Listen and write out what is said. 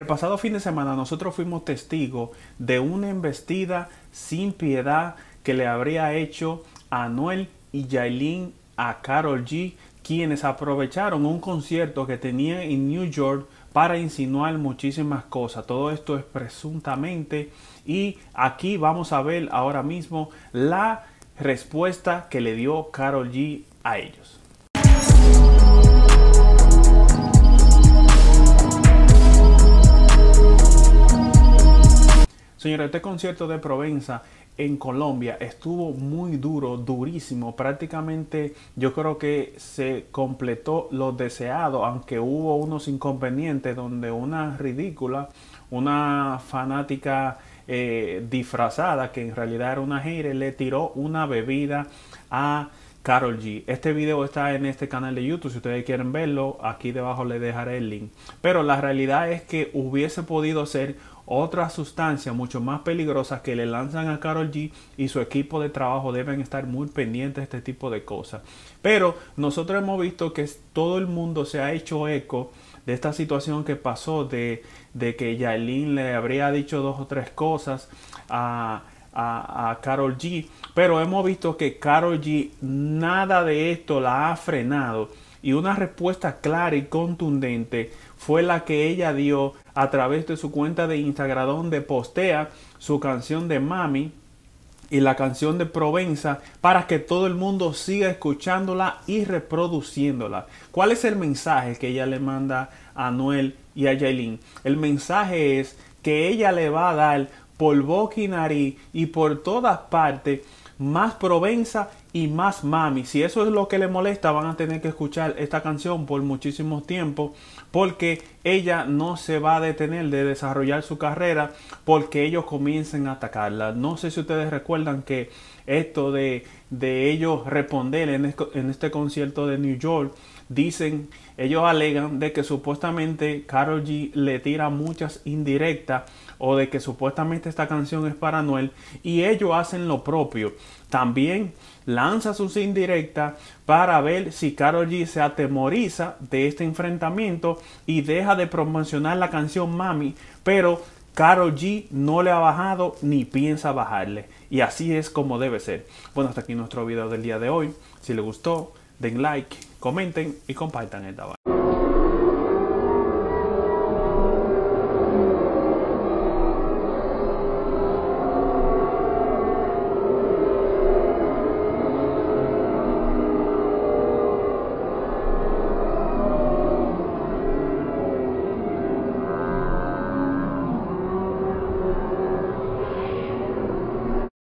El pasado fin de semana nosotros fuimos testigos de una embestida sin piedad que le habría hecho a noel y Jaylin a Carol G, quienes aprovecharon un concierto que tenía en New York para insinuar muchísimas cosas. Todo esto es presuntamente y aquí vamos a ver ahora mismo la respuesta que le dio Carol G a ellos. Señores, este concierto de Provenza en Colombia estuvo muy duro, durísimo, prácticamente yo creo que se completó lo deseado, aunque hubo unos inconvenientes donde una ridícula, una fanática eh, disfrazada, que en realidad era una gira, le tiró una bebida a Carol G. Este video está en este canal de YouTube. Si ustedes quieren verlo, aquí debajo les dejaré el link. Pero la realidad es que hubiese podido ser otras sustancias mucho más peligrosas que le lanzan a Carol G y su equipo de trabajo deben estar muy pendientes de este tipo de cosas. Pero nosotros hemos visto que todo el mundo se ha hecho eco de esta situación que pasó de, de que Yailin le habría dicho dos o tres cosas a, a Carol G. Pero hemos visto que Carol G nada de esto la ha frenado y una respuesta clara y contundente fue la que ella dio a través de su cuenta de Instagram donde postea su canción de Mami y la canción de Provenza para que todo el mundo siga escuchándola y reproduciéndola. ¿Cuál es el mensaje que ella le manda a Noel y a Jailin? El mensaje es que ella le va a dar por nariz y por todas partes más provenza y más mami. Si eso es lo que le molesta, van a tener que escuchar esta canción por muchísimo tiempo porque ella no se va a detener de desarrollar su carrera porque ellos comiencen a atacarla. No sé si ustedes recuerdan que esto de, ellos responder en este concierto de New York dicen, ellos alegan de que supuestamente Carol G le tira muchas indirectas o de que supuestamente esta canción es para Noel y ellos hacen lo propio. También lanza sus indirectas para ver si Carol G se atemoriza de este enfrentamiento y deja de promocionar la canción Mami, pero Carol G no le ha bajado ni piensa bajarle. Y así es como debe ser. Bueno, hasta aquí nuestro video del día de hoy. Si le gustó, den like, comenten y compartan esta vaina.